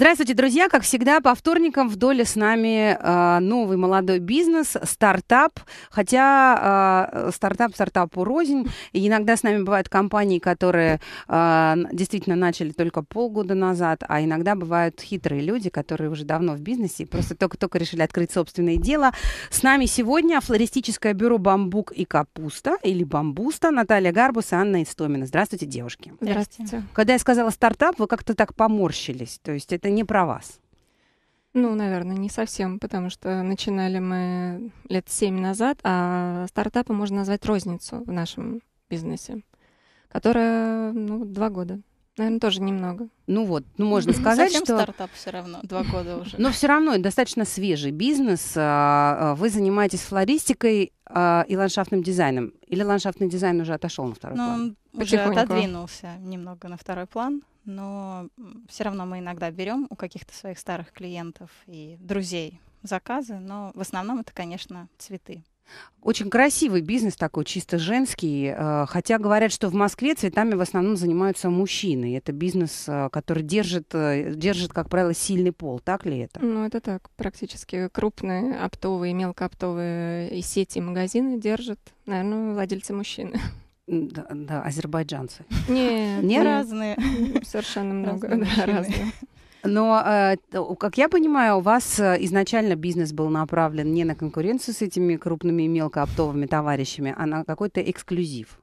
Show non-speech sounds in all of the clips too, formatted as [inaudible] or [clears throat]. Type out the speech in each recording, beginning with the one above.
Здравствуйте, друзья! Как всегда, по вторникам в доле с нами э, новый молодой бизнес, стартап. Хотя э, стартап стартапу рознь. И иногда с нами бывают компании, которые э, действительно начали только полгода назад, а иногда бывают хитрые люди, которые уже давно в бизнесе и просто только-только решили открыть собственное дело. С нами сегодня флористическое бюро «Бамбук и капуста» или «Бамбуста» Наталья Гарбус и Анна Истомина. Здравствуйте, девушки! Здравствуйте! Когда я сказала стартап, вы как-то так поморщились. То есть это не про вас. Ну, наверное, не совсем, потому что начинали мы лет семь назад, а стартапы можно назвать розницу в нашем бизнесе, которая, ну, два года. Наверное, тоже немного. Ну вот, ну можно сказать, Совсем что... стартап все равно, два года уже. Но все равно достаточно свежий бизнес. А, а, вы занимаетесь флористикой а, и ландшафтным дизайном. Или ландшафтный дизайн уже отошел на второй ну, план? Ну, уже отодвинулся немного на второй план, но все равно мы иногда берем у каких-то своих старых клиентов и друзей заказы, но в основном это, конечно, цветы. Очень красивый бизнес такой, чисто женский. Э, хотя говорят, что в Москве цветами в основном занимаются мужчины. Это бизнес, э, который держит, э, держит, как правило, сильный пол. Так ли это? Ну, это так. Практически крупные оптовые, и мелкооптовые и сети, и магазины держат, наверное, владельцы мужчины. [laughs] Да, да азербайджанцы. Не, не разные. Совершенно много разных. Но, э, как я понимаю, у вас э, изначально бизнес был направлен не на конкуренцию с этими крупными мелкооптовыми товарищами, а на какой-то эксклюзив.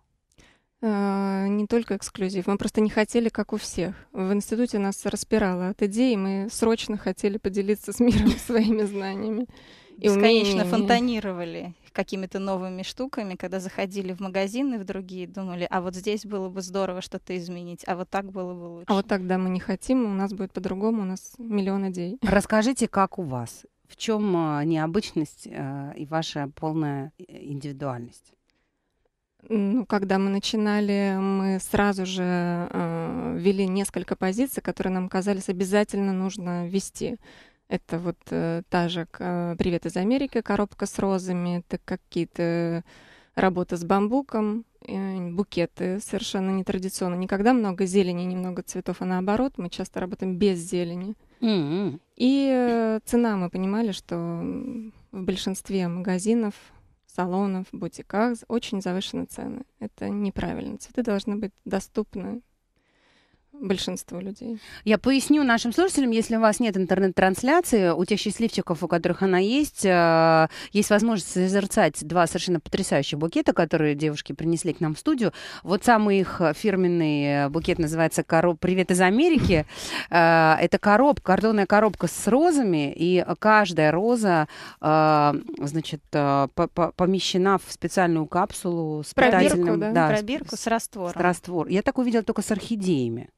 Э, не только эксклюзив, мы просто не хотели, как у всех. В институте нас распирало от идеи, мы срочно хотели поделиться с миром [laughs] своими знаниями и бесконечно умениями. фонтанировали какими-то новыми штуками, когда заходили в магазины в другие, думали, а вот здесь было бы здорово что-то изменить, а вот так было бы лучше. А вот тогда мы не хотим, у нас будет по-другому, у нас миллион идей. Расскажите, как у вас? В чем а, необычность а, и ваша полная э, индивидуальность? Ну, когда мы начинали, мы сразу же э, ввели несколько позиций, которые нам казались обязательно нужно вести. Это вот э, та же э, «Привет из Америки», коробка с розами, это какие-то работы с бамбуком, э, букеты совершенно нетрадиционно. Никогда много зелени, немного цветов, а наоборот, мы часто работаем без зелени. Mm-hmm. И э, цена, мы понимали, что в большинстве магазинов, салонов, бутиках очень завышены цены. Это неправильно. Цветы должны быть доступны большинство людей. Я поясню нашим слушателям, если у вас нет интернет-трансляции, у тех счастливчиков, у которых она есть, э, есть возможность созерцать два совершенно потрясающих букета, которые девушки принесли к нам в студию. Вот самый их фирменный э, букет называется «Короб... «Привет из Америки». Э, это коробка, картонная коробка с розами, и каждая роза значит, помещена в специальную капсулу с Пробирку, да? да Пробирку с, с раствор. С раствор. Я так увидела только с орхидеями.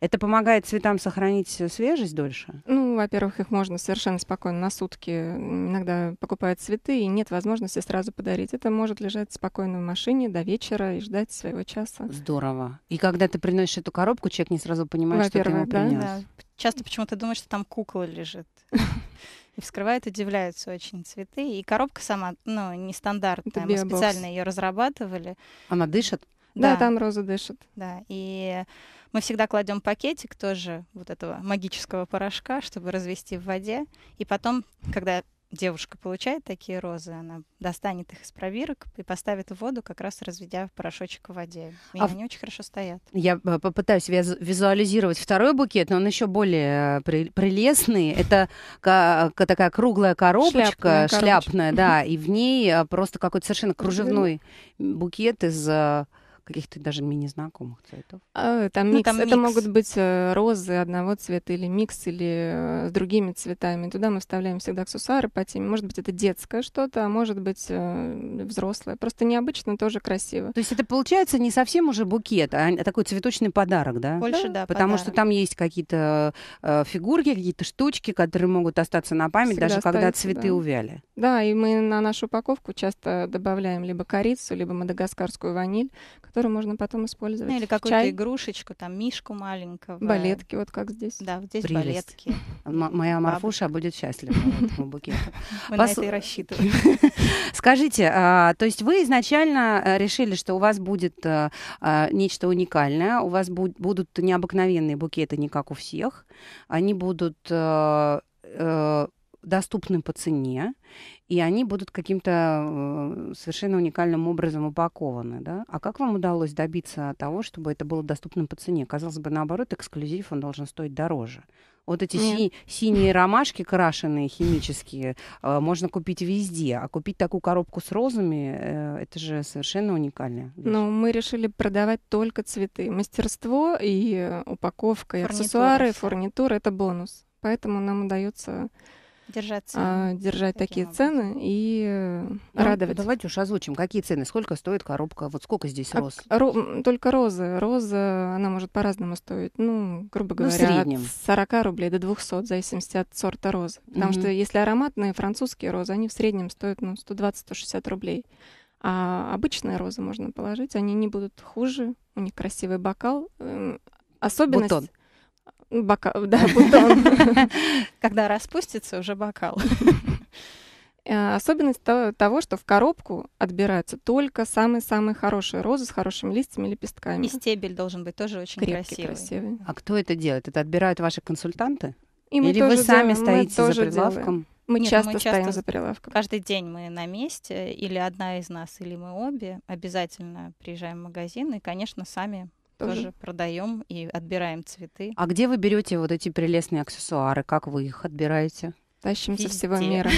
Это помогает цветам сохранить э, свежесть дольше? Ну, во-первых, их можно совершенно спокойно на сутки. Иногда покупают цветы, и нет возможности сразу подарить. Это может лежать спокойно в машине до вечера и ждать своего часа. Здорово. И когда ты приносишь эту коробку, человек не сразу понимает, что ты ему да? принес. Да. Часто почему-то думаешь, что там кукла лежит. И вскрывают, удивляются очень цветы. И коробка сама, ну, нестандартная. Мы специально ее разрабатывали. Она дышит? Да, там розы дышат. Да, и мы всегда кладем пакетик тоже вот этого магического порошка, чтобы развести в воде. И потом, когда девушка получает такие розы, она достанет их из пробирок и поставит в воду, как раз разведя порошочек в воде. И а они очень хорошо стоят. Я э, попытаюсь визуализировать второй букет, но он еще более э, прелестный. Это такая круглая коробочка, шляпная, шляпная да, и в ней э, просто какой-то совершенно кружевной букет из каких-то даже мини-знакомых цветов. А, там, ну, микс. это могут быть э, розы одного цвета или микс, или э, с другими цветами. Туда мы вставляем всегда аксессуары по теме. Может быть, это детское что-то, а может быть, э, взрослое. Просто необычно, тоже красиво. То есть это получается не совсем уже букет, а, а такой цветочный подарок, да? Больше, да. да Потому подарок. что там есть какие-то э, фигурки, какие-то штучки, которые могут остаться на память, всегда даже когда цветы да. увяли. Да, и мы на нашу упаковку часто добавляем либо корицу, либо мадагаскарскую ваниль, которую можно потом использовать. Ну, или какую-то игрушечку, там мишку маленького. Балетки, вот как здесь. Да, вот здесь Прелесть. балетки. М- моя Марфуша будет счастлива этому [laughs] букету. Мы на это и рассчитываем. [laughs] Скажите, а, то есть вы изначально э, решили, что у вас будет э, а, нечто уникальное, у вас будут необыкновенные букеты, не как у всех, они будут э, доступны по цене, и они будут каким-то э, совершенно уникальным образом упакованы. Да? А как вам удалось добиться того, чтобы это было доступным по цене? Казалось бы, наоборот, эксклюзив он должен стоить дороже. Вот эти си- синие ромашки, крашеные химические, э, можно купить везде. А купить такую коробку с розами, э, это же совершенно уникально. Ну, мы решили продавать только цветы. Мастерство и э, упаковка, и фурнитура. аксессуары, и фурнитура — это бонус. Поэтому нам удается держать, цены. А, держать такие образом? цены и да, э, ну, радовать. Давайте уж озвучим, какие цены, сколько стоит коробка, вот сколько здесь а роз? А, ро, только розы. Роза, она может по-разному стоить, ну, грубо ну, говоря, ну, от 40 рублей до 200, в зависимости от сорта розы. Потому угу. что если ароматные французские розы, они в среднем стоят ну, 120-160 рублей. А обычные розы можно положить, они не будут хуже, у них красивый бокал. Эм, особенность... Бутон. Бокал, [laughs] да, бутон. [laughs] Когда распустится, уже бокал. [laughs] Э, особенность того, что в коробку отбираются только самые-самые хорошие розы с хорошими листьями и лепестками. И стебель должен быть тоже очень Крепкий, красивый. красивый. А кто это делает? Это отбирают ваши консультанты? И Или вы сами делаем, стоите мы за прилавком? Делаем. Мы Нет, ну часто мы стоим за прилавком. Каждый день мы на месте, или одна из нас, или мы обе. Обязательно приезжаем в магазин и, конечно, сами тоже, тоже продаем и отбираем цветы. А где вы берете вот эти прелестные аксессуары? Как вы их отбираете? Тащим со всего мира.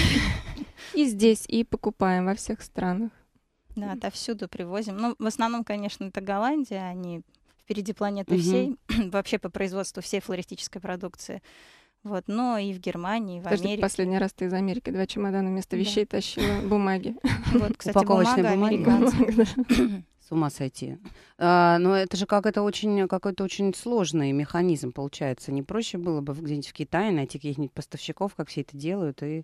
[laughs] И здесь, и покупаем во всех странах. Да, отовсюду привозим. Ну, в основном, конечно, это Голландия, они впереди планеты всей, [clears throat] вообще по производству всей флористической продукции. Вот, но и в Германии, и в Подожди, Америке. Последний раз ты из Америки два чемодана вместо вещей да. тащила бумаги. Вот, кстати, Упаковочная бумага, бумага американская. [clears throat] [clears throat] С ума сойти. А, но это же как это очень, какой-то очень сложный механизм получается. Не проще было бы где-нибудь в Китае найти каких-нибудь поставщиков, как все это делают, и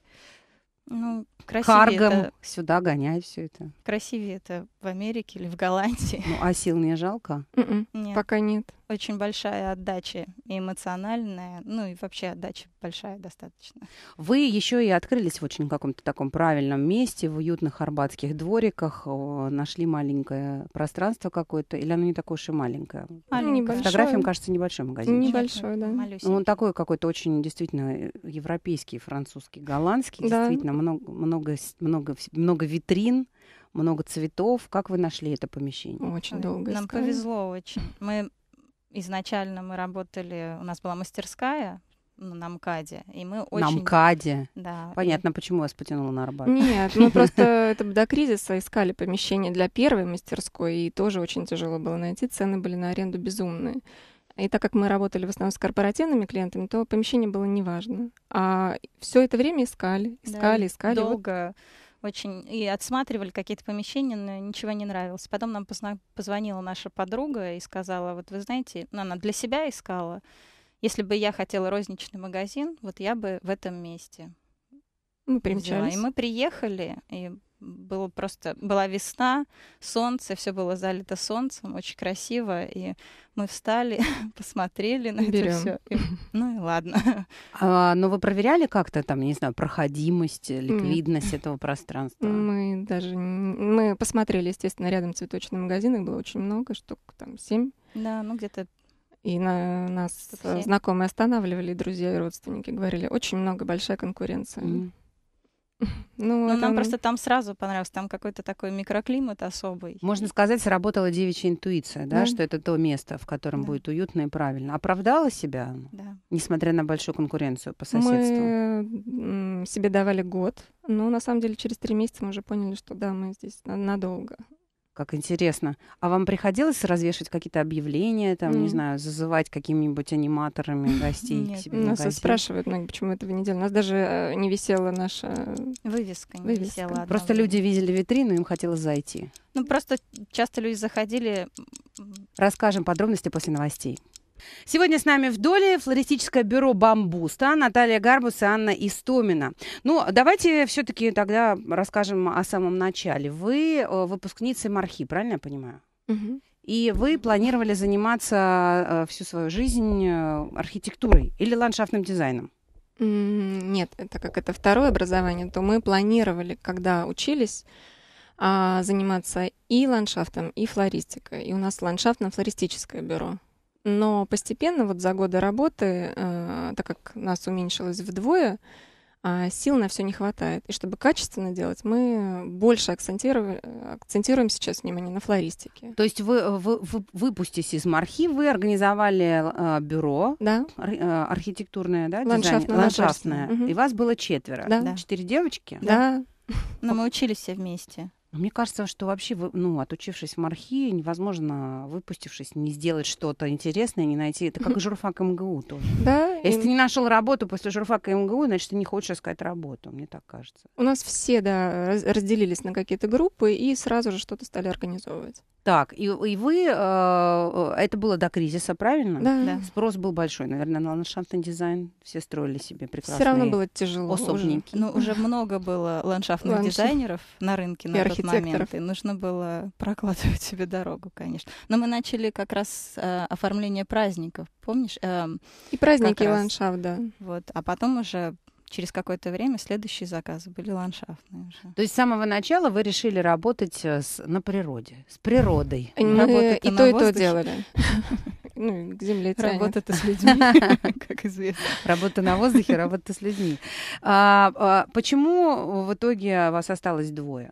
ну, красивее каргом это... сюда гонять все это. Красивее это в Америке или в Голландии. Ну, а сил мне жалко? М-м. нет. Пока нет. Очень большая отдача эмоциональная, ну и вообще отдача большая достаточно. Вы еще и открылись в очень каком-то таком правильном месте, в уютных арбатских двориках, нашли маленькое пространство какое-то, или оно не такое уж и маленькое? Маленькое. Фотографиям, кажется, небольшой магазин. Небольшой, да. Малюсенький. Ну, он такой какой-то очень действительно э, европейский, французский, голландский, да. действительно много, много, много, много витрин много цветов. Как вы нашли это помещение? Очень долго. Нам искали. повезло очень. Мы изначально мы работали, у нас была мастерская на МКАДе, и мы очень... На МКАДе? Да. Понятно, и... почему вас потянуло на Арбат. Нет, мы [laughs] просто это до кризиса искали помещение для первой мастерской, и тоже очень тяжело было найти, цены были на аренду безумные. И так как мы работали в основном с корпоративными клиентами, то помещение было неважно. А все это время искали, искали, да, искали. Долго. Вот очень и отсматривали какие-то помещения, но ничего не нравилось. Потом нам позвонила наша подруга и сказала, вот вы знаете, ну, она для себя искала, если бы я хотела розничный магазин, вот я бы в этом месте. Мы примчались. И мы приехали, и было просто была весна, солнце, все было залито солнцем, очень красиво, и мы встали, [laughs] посмотрели на Берем. это все, ну и ладно. [laughs] А, но вы проверяли как-то там, не знаю, проходимость, э, ликвидность Нет. этого пространства? Мы даже мы посмотрели, естественно, рядом цветочный магазин их было очень много штук, там семь. Да, ну где-то и на нас 7. Э, знакомые останавливали, друзья и родственники говорили, очень много, большая конкуренция. Mm. [laughs] Ну, ну там нам просто там сразу понравилось, там какой-то такой микроклимат особый. Можно сказать, сработала девичья интуиция, да, да. что это то место, в котором да. будет уютно и правильно. Оправдала себя, да. несмотря на большую конкуренцию по соседству? Мы себе давали год, но на самом деле через три месяца мы уже поняли, что да, мы здесь надолго. Как интересно. А вам приходилось развешивать какие-то объявления, там, mm. не знаю, зазывать какими-нибудь аниматорами [laughs] гостей Нет. к себе? Нас спрашивают многие, почему этого не делали. У нас даже э, не висела наша вывеска. Не вывеска. Висела просто люди видели витрину, им хотелось зайти. Ну, просто часто люди заходили. Расскажем подробности после новостей. Сегодня с нами в доле флористическое бюро «Бамбуста» Наталья Гарбус и Анна Истомина. Ну, давайте все-таки тогда расскажем о самом начале. Вы э, выпускница Мархи, правильно я понимаю? Угу. И вы планировали заниматься э, всю свою жизнь э, архитектурой или ландшафтным дизайном? Нет, так как это второе образование, то мы планировали, когда учились, а, заниматься и ландшафтом, и флористикой. И у нас ландшафтно-флористическое бюро. Но постепенно, вот за годы работы, э, так как нас уменьшилось вдвое, а сил на все не хватает. И чтобы качественно делать, мы больше акцентируем, акцентируем сейчас внимание на флористике. То есть вы, э, вы, вы выпустились из Мархи, вы организовали э, бюро да. ар, э, архитектурное, да, ландшафтное, ландшафтное. Угу. и вас было четверо, да. четыре девочки. Да. да. Но мы учились все вместе. Мне кажется, что вообще, ну, отучившись в мархи, невозможно, выпустившись, не сделать что-то интересное, не найти. Это как [laughs] журфак МГУ тоже. Да. Если ты не нашел работу после журфака МГУ, значит, ты не хочешь искать работу, мне так кажется. У нас все, да, разделились на какие-то группы и сразу же что-то стали организовывать. Так, и, и вы, э, э, это было до кризиса, правильно? Да. да. Спрос был большой, наверное, на ландшафтный дизайн. Все строили себе прекрасные Все равно было тяжело. Особники. Уже, ну, уже много было ландшафтных Ландшафт. дизайнеров на рынке на и тот момент. И нужно было прокладывать себе дорогу, конечно. Но мы начали как раз э, оформление праздников, помнишь? Э, и праздники, и ландшафт, да. Вот, а потом уже через какое-то время следующие заказы были ландшафтные уже. То есть с самого начала вы решили работать э, с, на природе, с природой. Мы э, и то, и то делали. [laughs] Ну, к земле тянет. Работа-то с [laughs] людьми, как известно. Работа на воздухе, работа с людьми. А, а почему в итоге вас осталось двое?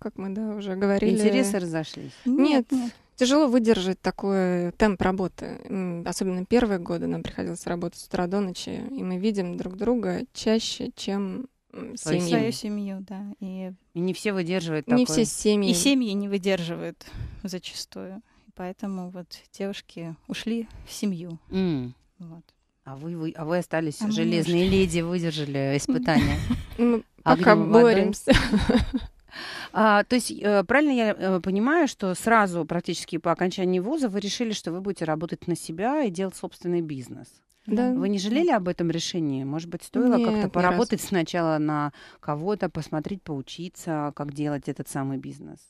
Как мы, да, уже говорили. Интересы разошлись? Нет, нет тяжело выдержать такой темп работы. Особенно первые годы нам приходилось работать с утра до ночи, и мы видим друг друга чаще, чем семью. Свою семью, да. И, и не все выдерживают такое. Не все семьи. И семьи не выдерживают зачастую. Поэтому вот девушки ушли в семью. Mm. Вот. А вы, вы, а вы остались а железные леди, выдержали испытания. [laughs] Ну, а мы пока боремся. [laughs] А, то есть э, правильно я э, понимаю, что сразу практически по окончании вуза вы решили, что вы будете работать на себя и делать собственный бизнес? Да. Вы не жалели об этом решении? Может быть, стоило Нет, как-то поработать сначала на кого-то, посмотреть, поучиться, как делать этот самый бизнес?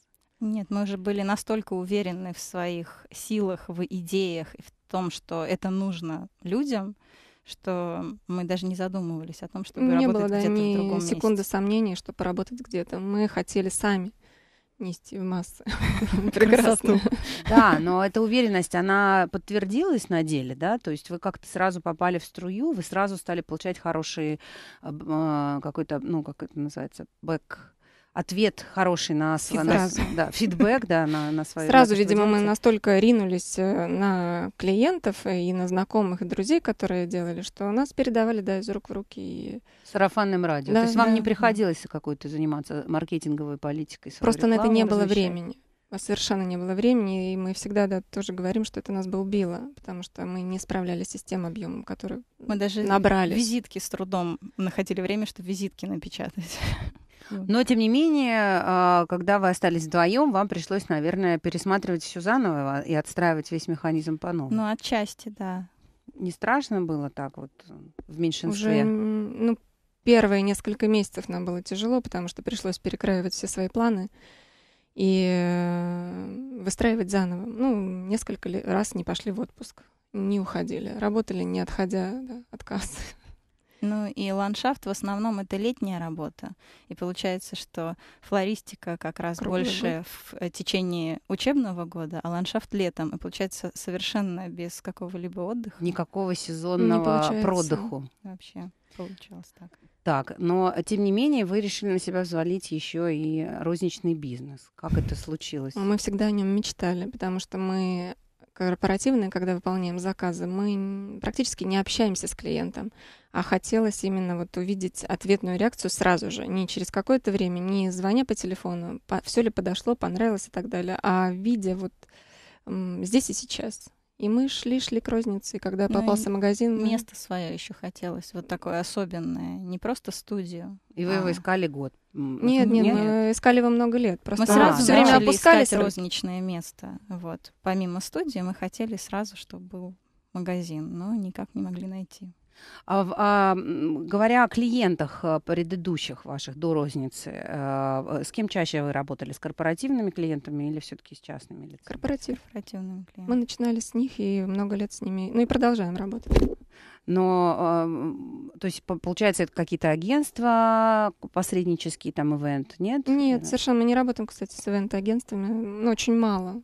Нет, мы уже были настолько уверены в своих силах, в идеях и в том, что это нужно людям, что мы даже не задумывались о том, чтобы не работать было, да, где-то ни в другом месте. секунды сомнений, что поработать где-то. Мы хотели сами нести в массы. [laughs] Прекрасно. Да, [laughs] но эта уверенность, она подтвердилась на деле, да? То есть вы как-то сразу попали в струю, вы сразу стали получать хороший э, э, какой-то, ну, как это называется, бэк ответ хороший на, фидбэк, да, на, на свою. Сразу, видимо, мы настолько ринулись э, на клиентов и на знакомых и друзей, которые делали, что нас передавали, да, из рук в руки. И... Сарафанным радио. Да, То есть да, вам не приходилось да. какой-то заниматься маркетинговой политикой? Просто на это не было размещения. времени. А совершенно не было времени, и мы всегда да, тоже говорим, что это нас бы убило, потому что мы не справлялись с тем объемом, который мы даже Визитки с трудом находили время, чтобы визитки напечатать. [laughs] Но, тем не менее, а, когда вы остались вдвоем, вам пришлось, наверное, пересматривать все заново и отстраивать весь механизм по-новому. Ну, отчасти, да. Не страшно было так вот э, в меньшинстве? Уже, ну, первые несколько месяцев нам было тяжело, потому что пришлось перекраивать все свои планы и э, выстраивать заново. Ну, несколько раз не пошли в отпуск, не уходили, работали не отходя да, от кассы. Ну и ландшафт в основном это летняя работа. И получается, что флористика как раз Круглый больше год. в э, течение учебного года, а ландшафт летом. И получается совершенно без какого-либо отдыха. Никакого сезонного продыху. Вообще получалось так. Так, но тем не менее вы решили на себя взвалить еще и розничный бизнес. Как это случилось? Мы всегда о нем мечтали, потому что мы корпоративные, когда выполняем заказы, мы практически не общаемся с клиентом а хотелось именно вот увидеть ответную реакцию сразу же, не через какое-то время, не звоня по телефону, по, все ли подошло, понравилось и так далее, а видя вот здесь и сейчас. И мы шли, шли к рознице, и когда ну попался и магазин... Место свое еще хотелось, вот такое особенное, не просто студию. И вы его а. искали год? Нет, нет, нет, мы искали его много лет. Просто мы сразу а, все время опускались. искать розничное место. Вот. Помимо студии мы хотели сразу, чтобы был магазин, но никак не могли найти. А, а, говоря о клиентах э, предыдущих ваших до розницы, а, с кем чаще вы работали? С корпоративными клиентами или все-таки с частными лицами? Корпоратив. Корпоративными клиентами. Мы начинали с них и много лет с ними, ну и продолжаем работать. Но, то есть, получается, это какие-то агентства, посреднические там ивент, нет? Нет, э, совершенно мы не работаем, кстати, с ивент-агентствами, ну, очень мало.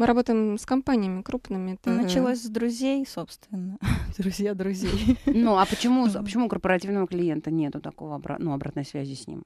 Мы работаем с компаниями крупными. Это... Началось с друзей, собственно. [laughs] Друзья друзей. Ну, а почему, а почему у корпоративного клиента нету такого обра- ну, обратной связи с ним?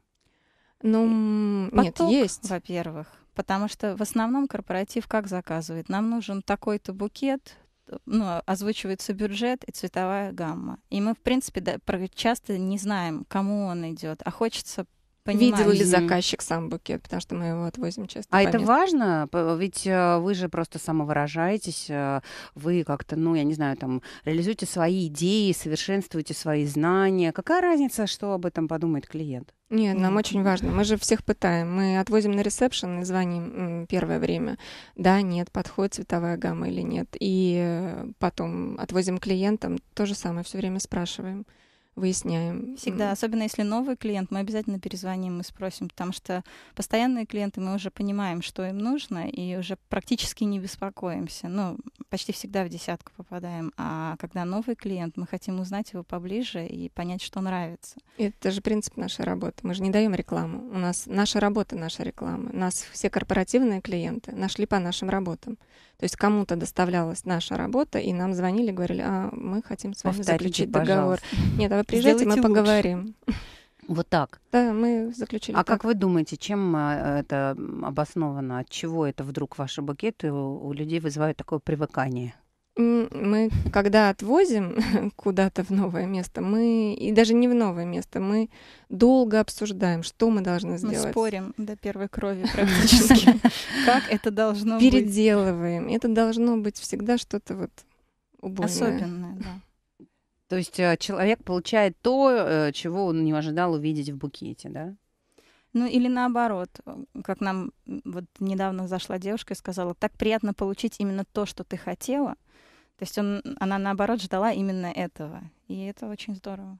Ну, Поток, нет, есть. Во-первых, потому что в основном корпоратив как заказывает? Нам нужен такой-то букет, э, ну, а, озвучивается бюджет и цветовая гамма. И мы, в принципе, да, часто не знаем, кому он идет, а хочется Понимаю. Видел ли заказчик сам букет, потому что мы его отвозим часто. А это месту. важно, ведь э, вы же просто самовыражаетесь, э, вы как-то, ну, я не знаю, там, реализуете свои идеи, совершенствуете свои знания. Какая разница, что об этом подумает клиент? Нет, нам очень важно. Мы же всех пытаем. Мы отвозим на ресепшн и звоним первое время. Да, нет, подходит цветовая гамма или нет. И э, потом отвозим клиентам, то же самое все время спрашиваем выясняем. Всегда, особенно если новый клиент, мы обязательно перезвоним и спросим, потому что постоянные клиенты, мы уже понимаем, что им нужно, и уже практически не беспокоимся. Ну, почти всегда в десятку попадаем. А когда новый клиент, мы хотим узнать его поближе и понять, что нравится. Это же принцип нашей работы. Мы же не даем рекламу. У нас наша работа, наша реклама. Нас все корпоративные клиенты нашли по нашим работам. То есть кому-то доставлялась наша работа, и нам звонили, говорили, а мы хотим с вами Повторите, заключить договор. Пожалуйста. Нет, а вы приезжайте, Сделайте мы лучше. поговорим. Вот так. Да, мы заключили. А так. как вы думаете, чем э, это обосновано? От чего это вдруг ваши букеты у людей вызывают такое привыкание? Мы, когда отвозим [laughs] куда-то в новое место, мы, и даже не в новое место, мы долго обсуждаем, что мы должны сделать. Мы спорим до первой крови [laughs] практически. Как это должно быть? Переделываем. Это должно быть всегда что-то вот убойное. Особенное, да. То есть э, человек получает то, э, чего он не ожидал увидеть в букете, да? Ну или наоборот, э, как нам вот недавно зашла девушка и сказала, так приятно получить именно то, что ты хотела. То есть он, она наоборот ждала именно этого. И это очень здорово.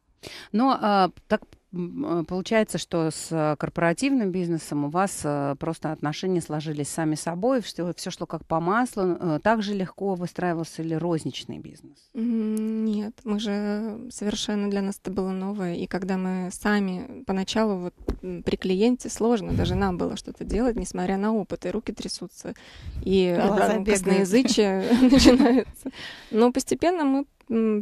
Но а, так Э, получается, что с корпоративным бизнесом у вас э, просто отношения сложились сами собой, все, все шло как по маслу. Э, так же легко выстраивался ли розничный бизнес? Нет, мы же совершенно для нас это было новое. И когда мы сами поначалу вот при клиенте сложно, даже нам было что-то делать, несмотря на опыт, и руки трясутся, и косноязычие [laughs] начинается. Но постепенно мы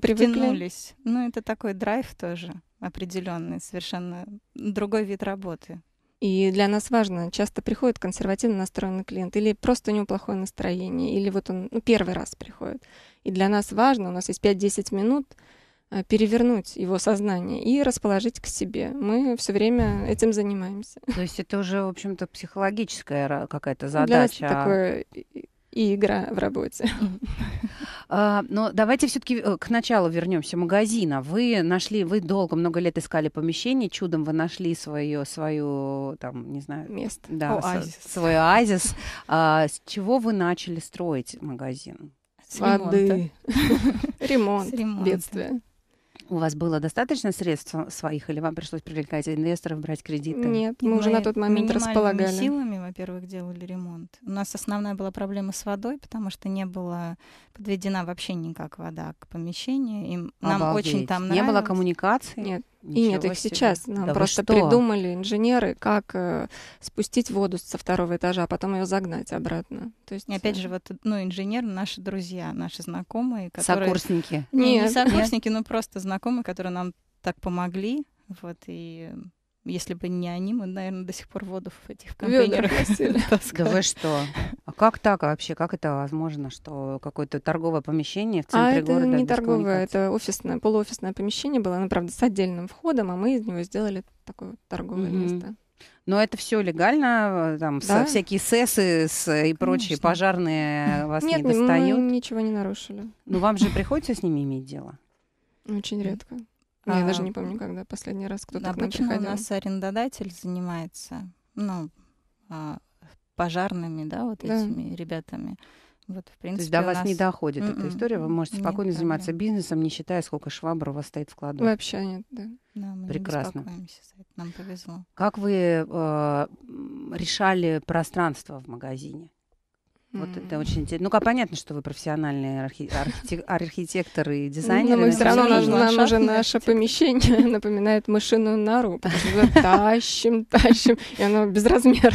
привыкли. Втянулись. Ну, это такой драйв тоже определенный, совершенно другой вид работы. И для нас важно, часто приходит консервативно настроенный клиент, или просто у него плохое настроение, или вот он ну, первый раз приходит. И для нас важно, у нас есть 5-10 минут э, перевернуть его сознание и расположить к себе. Мы все время этим занимаемся. То есть это уже, в общем-то, психологическая какая-то задача. Для нас это а такое и игра в работе. [laughs] А, но давайте все-таки э, к началу вернемся магазина. Вы нашли, вы долго, много лет искали помещение, чудом вы нашли свое, свою, там, не знаю, место, да, оазис. свой оазис. А, с чего вы начали строить магазин? С воды, [laughs] ремонт, бедствие. У вас было достаточно средств своих, или вам пришлось привлекать инвесторов, брать кредиты? Нет, мы, мы уже на тот момент располагали. силами, во-первых, делали ремонт. У нас основная была проблема с водой, потому что не была подведена вообще никак вода к помещению. И нам Обалдеть. очень там нравилось. Не было коммуникации? Нет. Ничего и нет их себе. сейчас. Нам да просто придумали инженеры, как э, спустить воду со второго этажа, а потом ее загнать обратно. То есть, и опять э, же, вот ну, инженер наши друзья, наши знакомые, которые... Сокурсники. Не, нет. не сокурсники, но просто знакомые, которые нам так помогли. Вот, и если бы не они, мы, наверное, до сих пор воду в этих контейнерах [laughs] [laughs] Да вы что? А как так вообще? Как это возможно, что какое-то торговое помещение в центре а города? это не торговое, это офисное, полуофисное помещение было, оно, правда, с отдельным входом, а мы из него сделали такое вот торговое mm-hmm. место. Но это все легально, э, там да? всякие сесы с, э, и Конечно. прочие пожарные э, [laughs] вас Нет, не достают. Нет, мы ничего не нарушили. Ну вам же приходится с ними иметь дело? Очень редко. Ну, я а, даже не помню, когда последний раз кто-то обычно к нам приходил. у нас арендодатель занимается, ну, а, пожарными, да, вот да. этими ребятами. Вот, в принципе, То есть до вас нас... не доходит Mm-mm. эта м-м, история, вы можете спокойно нет, заниматься проблем. бизнесом, не считая, сколько швабр у вас стоит в кладовке. Вообще нет, да. да мы Прекрасно. Не нам повезло. Как вы э, решали пространство в магазине? Вот это очень интересно. Ну-ка, понятно, что вы профессиональный архи... архитек... [laughs] архитектор и дизайнер. Ну, но все равно нам, уже наше помещение [laughs] напоминает машину нору, потому [laughs] тащим, тащим, и оно безразмерное.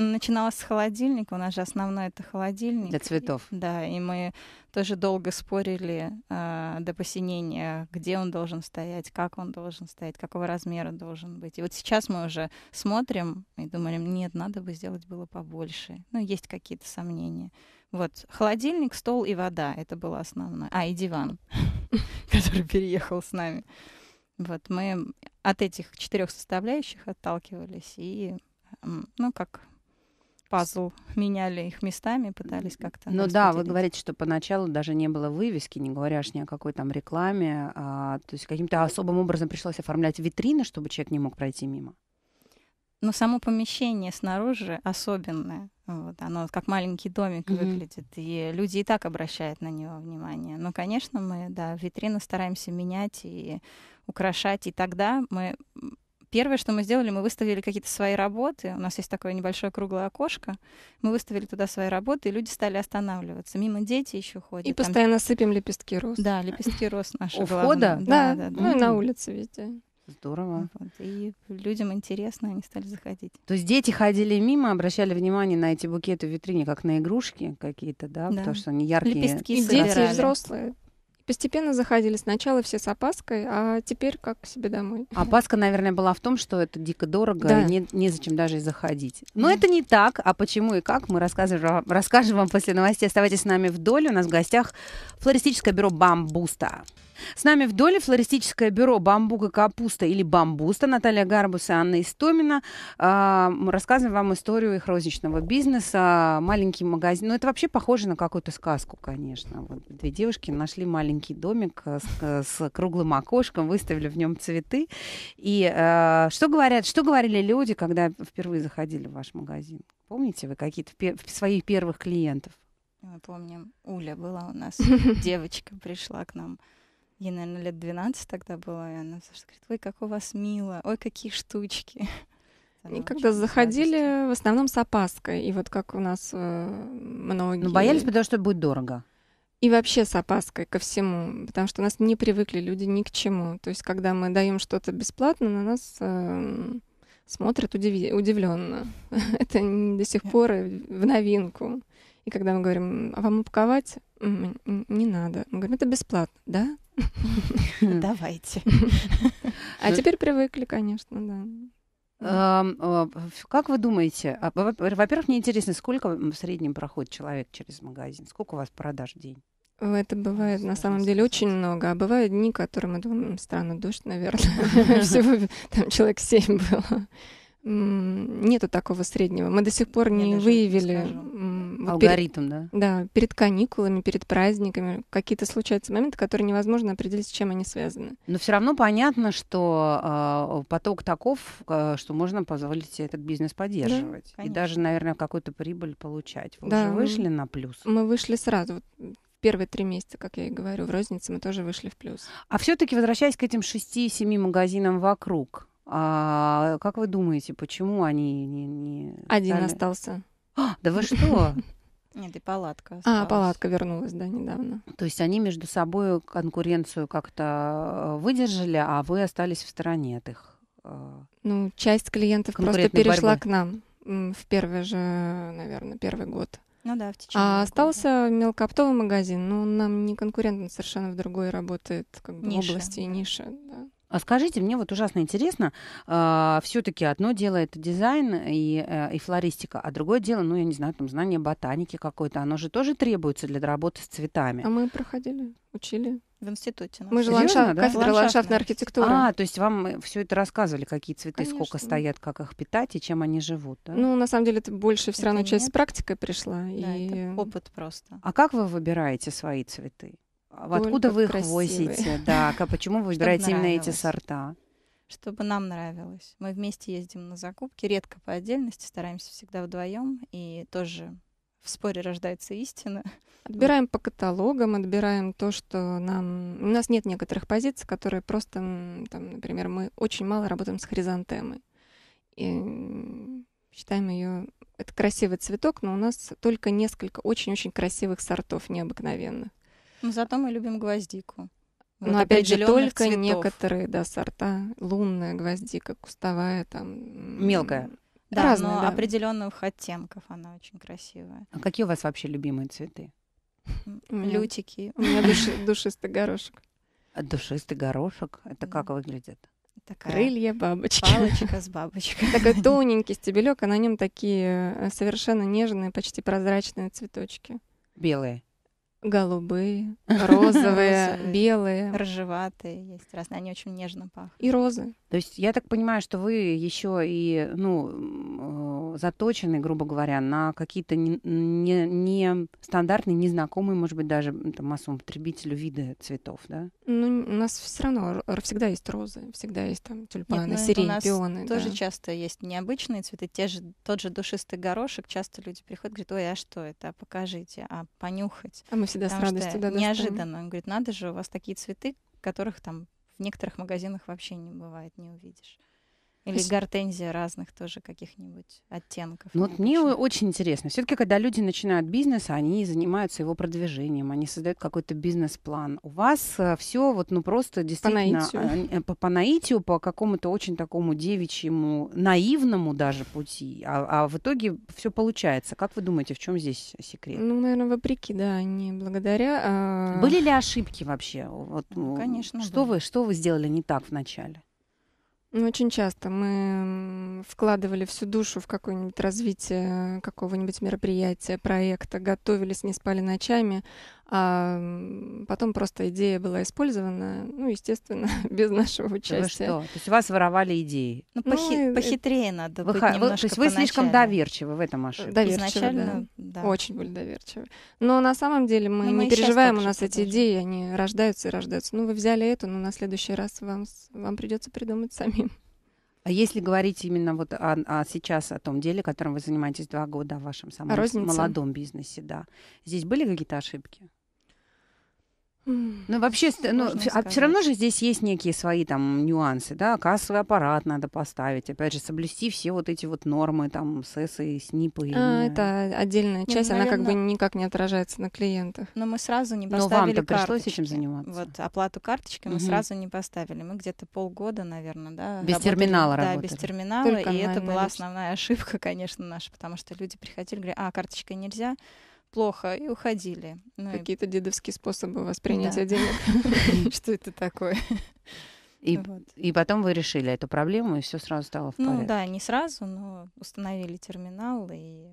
Начиналось с холодильника, у нас же основное это холодильник. Для цветов. И, да, и мы тоже долго спорили э, до посинения, где он должен стоять, как он должен стоять, какого размера должен быть. И вот сейчас мы уже смотрим и думаем, нет, надо бы сделать было побольше. Ну, есть какие-то сомнения. Вот, холодильник, стол и вода, это было основное. А, и диван, [laughs] который переехал с нами. Вот мы от этих четырех составляющих отталкивались и, ну, как пазл, меняли их местами, пытались как-то. Ну да, вы говорите, что поначалу даже не было вывески, не говоря уж ни о какой там рекламе. А, то есть каким-то особым образом пришлось оформлять витрины, чтобы человек не мог пройти мимо. Но ну, само помещение снаружи особенное. Вот, оно как маленький домик mm-hmm. выглядит, и люди и так обращают на него внимание. Но, конечно, мы, да, витрины стараемся менять и украшать, и тогда мы Первое, что мы сделали, мы выставили какие-то свои работы. У нас есть такое небольшое круглое окошко. Мы выставили туда свои работы, и люди стали останавливаться. Мимо дети еще ходят. И там... постоянно сыпем лепестки роз. Да, лепестки роз наши. У входа? Да, Ну и на улице везде. Здорово. Вот. И людям интересно, они стали заходить. То есть дети ходили мимо, обращали внимание на эти букеты в витрине, как на игрушки какие-то, да? да. Потому что они яркие. Лепестки И собирали. дети и взрослые Постепенно заходили. Сначала все с опаской, а теперь как к себе домой. Опаска, наверное, была в том, что это дико дорого, да. и не, незачем даже и заходить. Но mm. это не так. А почему и как, мы расскажем, расскажем вам после новостей. Оставайтесь с нами вдоль. У нас в гостях флористическое бюро «Бамбуста». С нами в доле флористическое бюро Бамбук и капуста» или «Бамбуста» Наталья Гарбус и Анна Истомина. А, Мы рассказываем вам историю их розничного бизнеса, маленький магазин. Ну, это вообще похоже на какую-то сказку, конечно. Вот две девушки нашли маленький домик э, с, э, с круглым окошком, выставили в нем цветы. И э, что говорят, что говорили люди, когда впервые заходили в ваш магазин? Помните вы какие-то своих первых клиентов? Мы помним, Уля была у нас, [laughs] девочка пришла к нам Ей, наверное, лет 12 тогда было, и она говорит, ой, как у вас мило, ой, какие штучки. [laughs] И когда заходили, в основном с опаской. И вот как у нас э, многие... Ну, боялись, потому что будет дорого. И вообще с опаской ко всему, потому что у нас не привыкли люди ни к чему. То есть, когда мы даем что-то бесплатно, на нас э, смотрят удив... удивленно. [laughs] Это до сих пор э, в новинку. И когда мы говорим, а вам упаковать? Не надо. Мы говорим, это бесплатно, да? [laughs] Давайте. А теперь привыкли, конечно, да. Эм, э, как вы думаете, а, во-первых, мне интересно, сколько в среднем проходит человек через магазин? Сколько у вас продаж в день? Это бывает на самом деле очень много. А бывают дни, которые мы думаем, ну, странно, дождь, наверное. [laughs] Всего там человек семь было нету такого среднего. Мы до сих пор не выявили вот алгоритм, перед, да? Да, перед каникулами, перед праздниками какие-то случаются моменты, которые невозможно определить, с чем они связаны. Но все равно понятно, что э, поток таков, э, что можно позволить себе этот бизнес поддерживать да, и даже, наверное, какую-то прибыль получать. Вы да, уже вышли на плюс? Мы вышли сразу первые три месяца, как я и говорю, в рознице мы тоже вышли в плюс. А все-таки возвращаясь к этим шести-семи магазинам вокруг, а как вы думаете, почему они не... не Один стали... остался. А, да вы что? [laughs] Нет, и палатка а, осталась. А, палатка вернулась, да, недавно. То есть они между собой конкуренцию как-то э, выдержали, а вы остались в стороне от их... Э, ну, часть клиентов просто перешла борьбы. к нам в первый же, наверное, первый год. Ну да, в течение. А остался года. магазин, но он нам не конкурентно совершенно в другой работает как бы, ниша. области и нише. Да. А скажите, мне вот ужасно интересно, э, а, все-таки одно дело это дизайн и, э, и флористика, а другое дело, ну, я не знаю, там знание ботаники какое-то, оно же тоже требуется для работы с цветами. А мы проходили, учили. В институте. Нас. Ну. Мы же ландшафт, да? кафедра ландшафтной. ландшафтной архитектуры. А, то есть вам э, все это рассказывали, какие цветы, Конечно. сколько стоят, как их питать и чем они живут, да? Ну, на самом деле, это больше все равно часть с практикой пришла. Да, и... это опыт просто. А как вы выбираете свои цветы? А откуда вы их красивые. возите? Да, а почему вы выбираете именно эти сорта? Чтобы нам нравилось. Мы вместе ездим на закупки, редко по отдельности, стараемся всегда вдвоем и тоже в споре рождается истина. Отбираем по каталогам, отбираем то, что нам... У нас нет некоторых позиций, которые просто, там, например, мы очень мало работаем с хризантемой. И считаем ее... Это красивый цветок, но у нас только несколько очень-очень красивых сортов необыкновенных. Но ну, зато мы любим гвоздику. Вот Но опять же, только цветов. некоторые да, сорта. Лунная гвоздика, кустовая, там. Мелкая. Да, разные, но да. определенных оттенков она очень красивая. А какие у вас вообще любимые цветы? Лютики. У меня душистый горошек. А душистый горошек. Это как выглядит? Такая Крылья бабочки. Палочка [laughs] с бабочкой. Такой тоненький стебелек, а на нем такие э, совершенно нежные, почти прозрачные цветочки. Белые голубые, [laughs] розовые, белые. Ржеватые есть разные, они очень нежно пахнут. И розы. То есть я так понимаю, что вы еще и ну, э, заточены, грубо говоря, на какие-то нестандартные, не, не незнакомые, может быть, даже там, массовому потребителю виды цветов, да? Ну, у нас все равно всегда есть розы, всегда есть там тюльпаны, Нет, ну, сирень, у нас пионы. Тоже да. часто есть необычные цветы, те же, тот же душистый горошек. Часто люди приходят, говорят, ой, а что это? А покажите, а понюхать. А мы всегда Потому с радостью, да, Неожиданно. Он говорит, надо же, у вас такие цветы, которых там в некоторых магазинах вообще не бывает, не увидишь. Или гортензия разных тоже каких-нибудь оттенков. Ну, вот мне очень интересно. Все-таки, когда люди начинают бизнес, они занимаются его продвижением, они создают какой-то бизнес-план. У вас э, все вот, ну, просто действительно по наитию, э, э, по, по, наитию, по какому-то очень такому девичьему, наивному даже пути. А, а в итоге все получается. Как вы думаете, в чем здесь секрет? Ну, наверное, вопреки, да, не благодаря. А... Были ли ошибки вообще? Вот, ну, конечно. Что да. вы, что вы сделали не так вначале? Ну, очень часто мы вкладывали всю душу в какое-нибудь развитие какого-нибудь мероприятия, проекта, готовились, не спали ночами, а потом просто идея была использована, ну, естественно, [laughs] без нашего участия. Вы что? То есть у вас воровали идеи? Ну, ну похи- и... похитрее надо вы, быть немножко То есть вы поначалу. слишком доверчивы в этом ошибке? Доверчивы, да. да. Очень были доверчивы. Но на самом деле мы ну, не, переживаем, у нас эти идеи, они рождаются и рождаются. Ну, вы взяли эту, но на следующий раз вам, вам придется придумать самим. А если говорить именно вот о, о сейчас о том деле, которым вы занимаетесь два года, в вашем самом Розница. молодом бизнесе, да, здесь были какие-то ошибки? Ну, вообще, ну, а все равно же здесь есть некие свои там нюансы, да, кассовый аппарат надо поставить, опять же, соблюсти все вот эти вот нормы, там, сесы, снипы. А, это отдельная ну, часть, Нет, она наверное... как бы никак не отражается на клиентах. Но мы сразу не поставили Но вам-то пришлось этим заниматься. Вот, оплату карточки мы угу. сразу не поставили. Мы где-то полгода, наверное, да. Без работали, терминала Да, работали. без терминала, Только и это была наличие. основная [laughs] ошибка, конечно, наша, потому что люди приходили, говорили, а, карточкой нельзя, плохо и уходили. Ну, Какие-то и... дедовские способы воспринятия да. денег. [laughs] Что это такое? И, вот. и потом вы решили эту проблему, и все сразу стало в ну порядке. Ну да, не сразу, но установили терминал и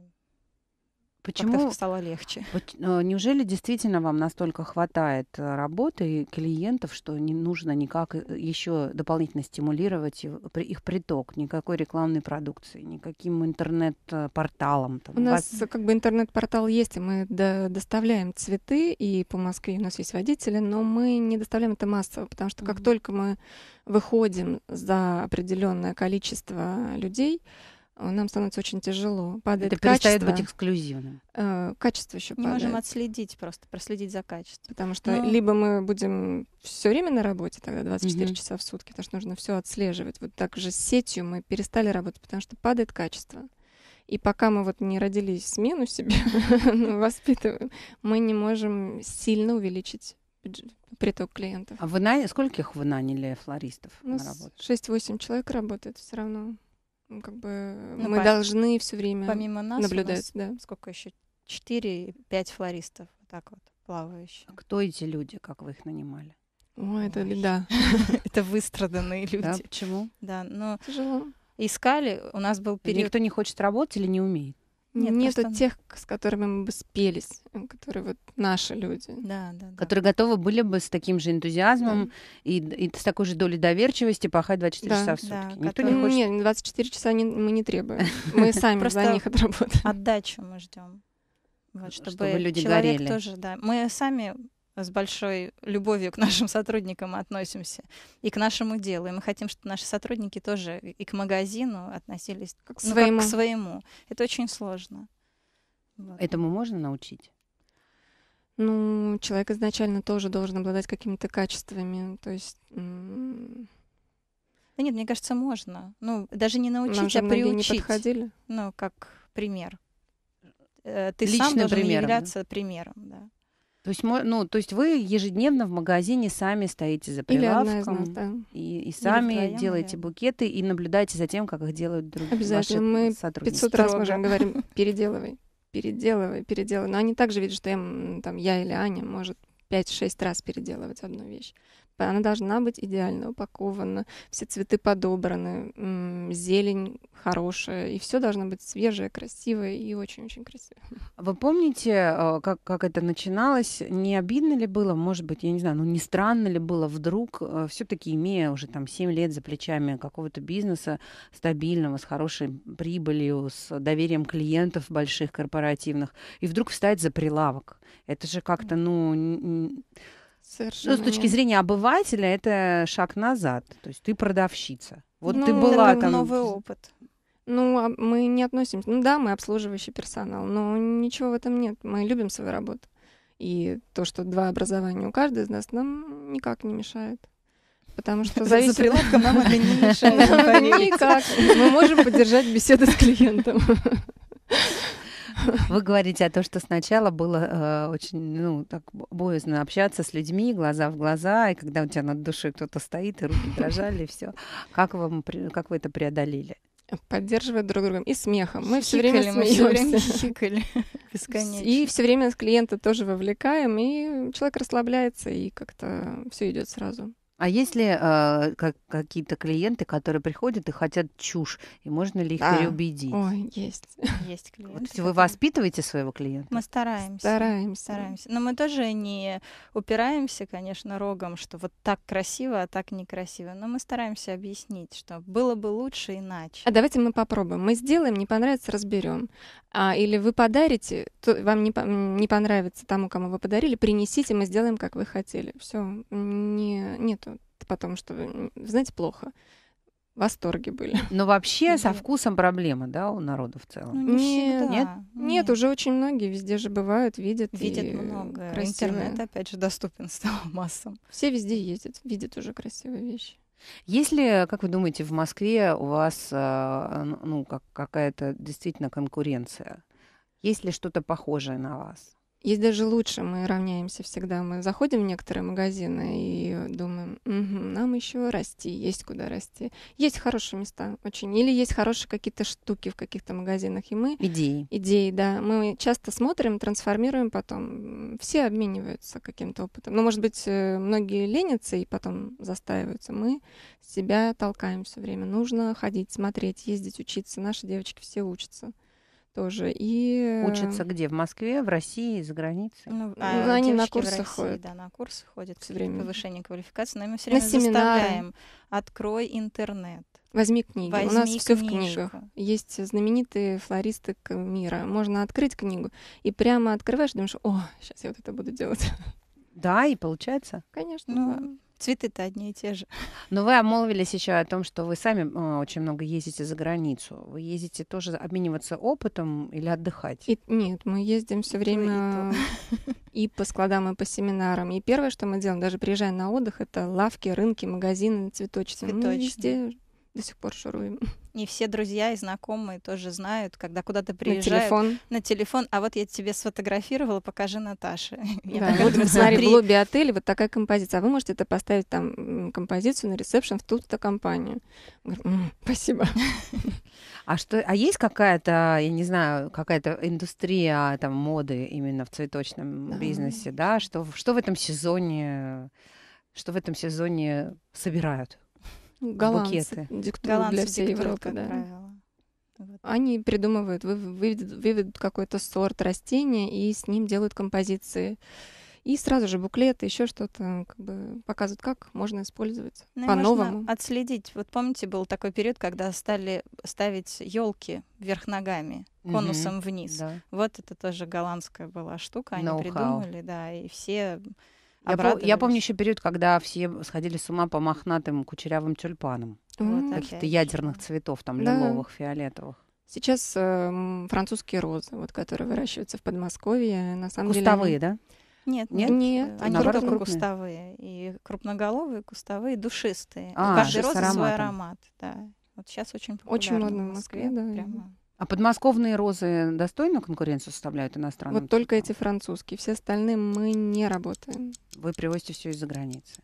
Почему стало легче? А, неужели действительно вам настолько хватает э, работы клиентов, что не нужно никак э, еще дополнительно стимулировать их приток, никакой рекламной продукции, никаким интернет-порталом? Э, там, у вас... нас как бы интернет-портал есть, и мы до доставляем цветы, и по Москве у нас есть водители, но мы не доставляем это массово, потому что как mm-hmm. только мы выходим за определенное количество людей, Э, нам становится очень тяжело. Э, падает Это перестает качество. быть эксклюзивным. Качество еще Не падает. можем отследить просто, проследить за качеством. Потому что Но... Ну. либо мы будем все время на работе, тогда 24 угу. часа в сутки, потому что нужно все отслеживать. Вот так же с сетью мы перестали работать, потому что падает качество. И пока мы вот не родились смену себе, [laughs] ну, воспитываем, мы не можем сильно увеличить приток клиентов. А вы на... скольких вы наняли флористов на работу? 6-8 человек работает все равно как бы э, ну, мы по... должны все время помимо нас наблюдать, нас да. Сколько еще? Четыре, пять флористов, вот так вот плавающие. А кто эти люди, как вы их нанимали? О, это Ой. беда. [laughs] это выстраданные люди. почему? Да, но Тяжело. искали, у нас был период... Никто не хочет работать или не умеет? Нет, Нету просто... тех, с которыми мы бы спелись, э, которые вот наши люди. Да, да, да. Которые готовы были бы с таким же энтузиазмом да. и, и с такой же долей доверчивости пахать 24 да. часа в сутки. Да, Никто который... не хочет... Нет, 24 часа не, мы не требуем. [laughs] Мы сами за них отработаем. Отдачу мы ждем. Вот, чтобы, чтобы люди человек горели. тоже, да. Мы сами с большой любовью к нашим сотрудникам относимся и к нашему делу. И мы хотим, чтобы наши сотрудники тоже и к магазину относились как, ну, своему. как к своему. Это очень сложно. Вот. Этому можно научить? Ну, человек изначально тоже должен обладать какими-то качествами. То есть... Да нет, мне кажется, можно. Ну, даже не научить, Нам же а приучить. Не подходили. Ну, как пример. Э, ты Личным сам должен примером, являться да? примером, да. То есть, ну, то есть вы ежедневно в магазине сами стоите за прилавком нас, да. и, и сами вдвоем, делаете или... букеты и наблюдаете за тем, как их делают другие Обязательно. Ваши мы 500 раз можем говорим, [laughs] переделывай, переделывай, переделывай. Но они также видят, что я, там, я или Аня может 5-6 раз переделывать одну вещь. Она должна быть идеально упакована, все цветы подобраны, зелень хорошая, и все должно быть свежее, красивое и очень-очень красивое. А вы помните, э, как, как это начиналось? Не обидно ли было, может быть, я не знаю, ну не странно ли было вдруг, э, все таки имея уже там 7 лет за плечами какого-то бизнеса стабильного, с хорошей прибылью, с доверием клиентов больших корпоративных, и вдруг встать за прилавок? Это же как-то, ну Совершенно. Ну, с точки зрения обывателя, это шаг назад. То есть ты продавщица. Вот ну, ты была это там. Новый опыт. Ну, а мы не относимся. Ну да, мы обслуживающий персонал, но ничего в этом нет. Мы любим свою работу. И то, что два образования у каждой из нас, нам никак не мешает. Потому что зависит... За прилавком нам это не мешает. [laughs] Никак. Мы можем поддержать беседу с клиентом. [laughs] Вы говорите о том, что сначала было э, очень, ну, так боязно общаться с людьми, глаза в глаза, и когда у тебя над душой кто-то стоит, и руки дрожали, и все. Как вам, как вы это преодолели? поддерживать друг друга и смехом. Мы все время смеемся. [laughs] Бесконечно. И все время клиента тоже вовлекаем, и человек расслабляется, и как-то все идет сразу. А есть ли э, как, какие-то клиенты, которые приходят и хотят чушь, и можно ли их да. переубедить? Ой, есть. Есть клиенты. Вот, вы воспитываете своего клиента? Мы стараемся. Стараемся. стараемся. Но мы тоже не упираемся, конечно, рогом, что вот так красиво, а так некрасиво. Но мы стараемся объяснить, что было бы лучше иначе. А давайте мы попробуем. Мы сделаем, не понравится, разберем. А, или вы подарите, то вам не, не понравится тому, кому вы подарили, принесите, мы сделаем, как вы хотели. Все, не, нет подкаст потом, что, знаете, плохо. Восторги были. [laughs] Но вообще со вкусом проблема, да, у народа в целом? Ну, не нет, всегда. нет, нет, уже очень многие везде же бывают, видят. Видят много. Красивые. Интернет, опять же, доступен [laughs] стал массам. Все везде ездят, видят уже красивые вещи. Есть ли, как вы думаете, в Москве у вас э, ну, как, какая-то действительно конкуренция? Есть ли что-то похожее на вас? Есть даже лучше, мы равняемся всегда. Мы заходим в некоторые магазины и думаем, угу, нам еще расти, есть куда расти. Есть хорошие места очень. Или есть хорошие какие-то штуки в каких-то магазинах. И мы... Идеи. Идеи, да. Мы часто смотрим, трансформируем потом. Все обмениваются каким-то опытом. но ну, может быть, э, многие ленятся и потом застаиваются. Мы себя толкаем все время. Нужно ходить, смотреть, ездить, учиться. Наши девочки все учатся тоже. И... Э, Учатся где? В Москве, в России, за границей? Ну, а, ну, они на курсы России, ходят. Да, на курсы ходят. Все время. Повышение квалификации. Но мы все время на заставляем. Открой интернет. Возьми книги. Возьми У нас все в книгах. Есть знаменитые флористы мира. Можно открыть книгу и прямо открываешь, думаешь, о, сейчас я вот это буду делать. Да, и получается. Конечно. Ну, да. Цветы-то одни и те же. Но вы обмолвились еще о том, что вы сами э, очень много ездите за границу. Вы ездите тоже обмениваться опытом или отдыхать? И, нет, мы ездим все время и, и по складам, и по семинарам. И первое, что мы делаем, даже приезжая на отдых, это лавки, рынки, магазины цветочные. Цветочные. Мы везде до сих пор шуруем. [laughs] И все друзья и знакомые тоже знают, когда куда-то приезжают. На телефон. На телефон. А вот я тебе сфотографировала, покажи Наташе. [laughs] Да, вот, «Ну, смотри, в лобби отеля вот такая композиция. А вы можете это поставить там композицию на ресепшн в ту-то компанию. Спасибо. А что, а есть какая-то, я не знаю, какая-то индустрия там моды именно в цветочном да. бизнесе, да? Что, что в этом сезоне, что в этом сезоне собирают? голландцы букеты. диктуют голландцы для всей диктуют, Европы. да. правило. Вот. Они придумывают, выведут, выведут какой-то сорт растения и с ним делают композиции. И сразу же буклеты, еще что-то, как бы показывают, как можно использовать ну, по-новому. Можно отследить. Вот помните, был такой период, когда стали ставить елки вверх ногами, конусом угу, вниз. Да. Вот это тоже голландская была штука, они Know-how. придумали, да, и все я, я помню еще период, когда все сходили с ума по мохнатым кучерявым тюльпанам. Вот, каких-то ядерных цветов, там, да. лиловых, фиолетовых. Сейчас э, французские розы, вот, которые выращиваются в Подмосковье, на самом Кустовые, деле... Кустовые, да? Нет, нет, нет они только крупные. кустовые. И крупноголовые, кустовые, душистые. А, каждый розы свой аромат. Да. Вот сейчас очень популярно Очень модно в Москве, в Москве да. Прямо. А подмосковные розы достойно конкуренцию составляют иностранные? Вот только эти французские. Все остальные мы не работаем. Вы привозите все из-за границы.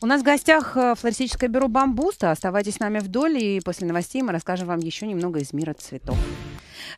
У нас в гостях э, флористическое бюро «Бамбуста». Оставайтесь с нами вдоль, и после новостей мы расскажем вам еще немного из мира цветов.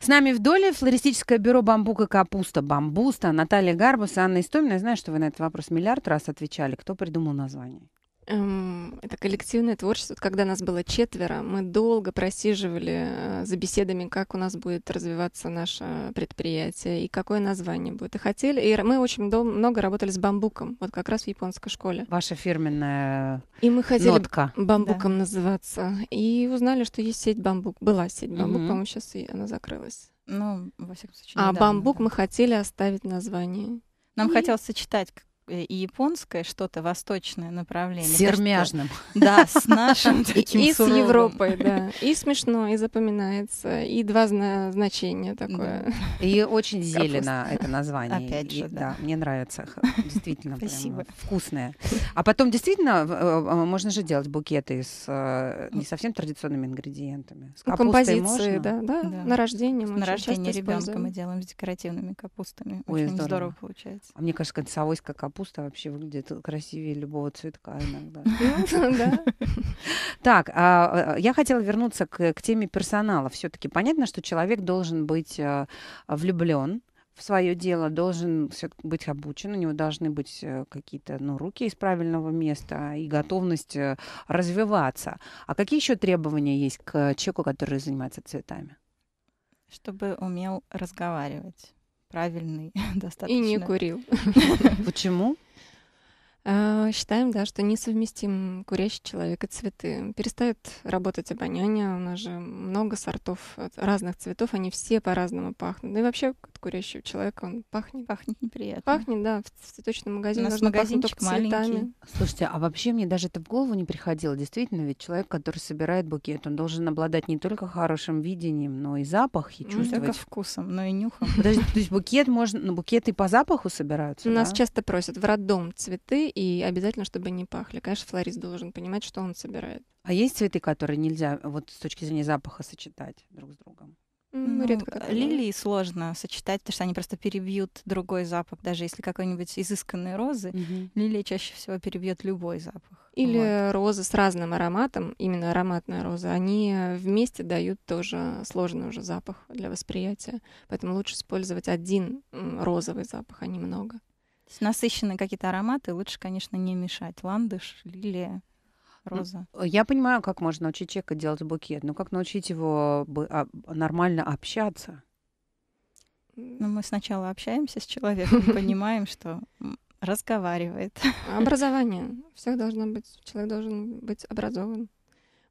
С нами вдоль флористическое бюро «Бамбук и капуста» «Бамбуста», Наталья Гарбус и Анна Истомина. Я знаю, что вы на этот вопрос миллиард раз отвечали. Кто придумал название? Эм, это коллективное творчество. Когда нас было четверо, мы долго просиживали э, за беседами, как у нас будет развиваться наше предприятие и какое название будет. И хотели, и мы очень дол- много работали с бамбуком, вот как раз в японской школе. Ваша фирменная И мы хотели нотка. бамбуком да. называться. И узнали, что есть сеть бамбук. Была сеть бамбук, угу. по-моему, сейчас и она закрылась. Ну, во всяком случае. А бамбук да. мы хотели оставить название. Нам и... хотелось сочетать Э, и японское что-то восточное направление. Сермяжным. Да, с нашим [laughs] таким И с Европой, да. И смешно, и запоминается, и два значения такое. [laughs] И очень зелено это название. Опять же, да. Мне нравится, действительно. Спасибо. Вкусное. А потом действительно э, а, а, можно же делать букеты с э, не совсем традиционными ингредиентами. С композиции, да, да, на рождение. На рождение ребенка мы делаем с декоративными капустами. Очень здорово получается. А мне кажется, концовойская капуста капуста вообще выглядит красивее любого цветка иногда. [laughs] Так, а, а, я хотела вернуться к теме персонала. Все-таки понятно, что человек должен быть э, влюблен в свое дело должен быть обучен, у него должны быть э, какие-то ну, руки из правильного места и готовность э, развиваться. А какие еще требования есть к человеку, который занимается цветами? Чтобы умел разговаривать правильный достаточно. [laughs] И не курил. [laughs] Почему? А, считаем, да, что несовместим курящий человек и цветы. Перестает работать обоняние, у нас же много сортов э, разных цветов, они все по-разному пахнут. Да и вообще от курящего человека он пахнет. Пахнет неприятно. Пахнет, да, в цветочном магазине. Нужно нас магазинчик Цветами. Слушайте, а вообще мне даже это в голову не приходило. Действительно, ведь человек, который собирает букет, он должен обладать не только хорошим видением, но и запах, и чувствовать. Не только вкусом, но и нюхом. то есть букет можно, ну, букеты по запаху собираются, Нас часто просят в роддом цветы и обязательно, чтобы они пахли. Конечно, флорист должен понимать, что он собирает. А есть цветы, которые нельзя вот с точки зрения запаха сочетать друг с другом? Ну, ну редко такое. лилии сложно сочетать, потому что они просто перебьют другой запах. Даже если какой-нибудь изысканные розы, угу. лилия чаще всего перебьет любой запах. Или вот. розы с разным ароматом, именно ароматная роза, они вместе дают тоже сложный уже запах для восприятия. Поэтому лучше использовать один розовый запах, а не много. Насыщенные какие-то ароматы лучше, конечно, не мешать. Ландыш, лилия, ну, роза. Я понимаю, как можно научить человека делать букет, но как научить его а, нормально общаться? Ну, мы сначала общаемся с человеком, [laughs] понимаем, что разговаривает. Образование. Всех должно быть. Человек должен быть образован.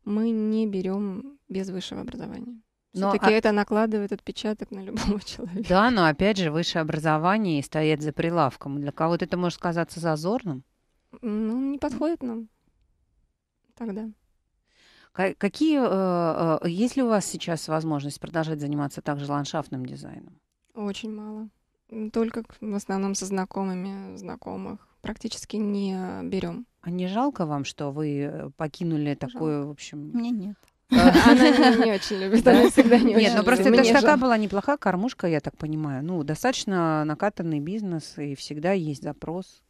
Мы не берем без высшего образования. Все-таки а... это накладывает отпечаток на любого [laughs] человека. Да, но опять же, высшее образование и стоять за прилавком. Для кого-то это может казаться зазорным. Ну, не подходит нам тогда. Какие, э, э, есть ли у вас сейчас возможность продолжать заниматься также ландшафтным дизайном? Очень мало. Только в основном со знакомыми знакомых. Практически не берем. А не жалко вам, что вы э, покинули жалко. такую, в общем... Мне нет. Она не очень любит, она всегда не очень Нет, ну просто это же такая была неплохая кормушка, я так понимаю. Ну, достаточно накатанный бизнес, и всегда есть запрос.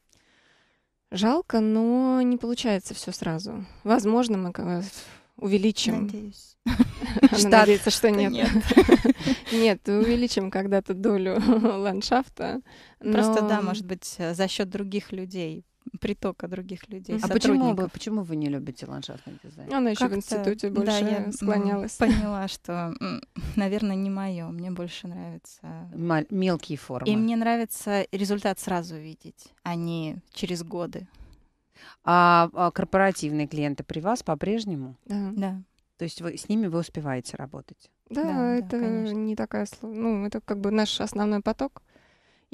Жалко, но не получается все сразу. Возможно, мы увеличим. Надеюсь. [laughs] Она надеется, что нет. [laughs] Нет. увеличим когда-то долю [laughs] ландшафта. Просто, да, может быть, за счет других людей притока других людей. А почему вы, почему вы не любите ландшафтный дизайн? Она еще в институте больше да, я склонялась. Поняла, [laughs] что, наверное, не мое. Мне больше нравится... мелкие формы. И мне нравится результат сразу видеть, а не через годы. А, а корпоративные клиенты при вас по-прежнему? Да. да. То есть вы, с ними вы успеваете работать? Да, да это да, не такая... Ну, это как бы наш основной поток.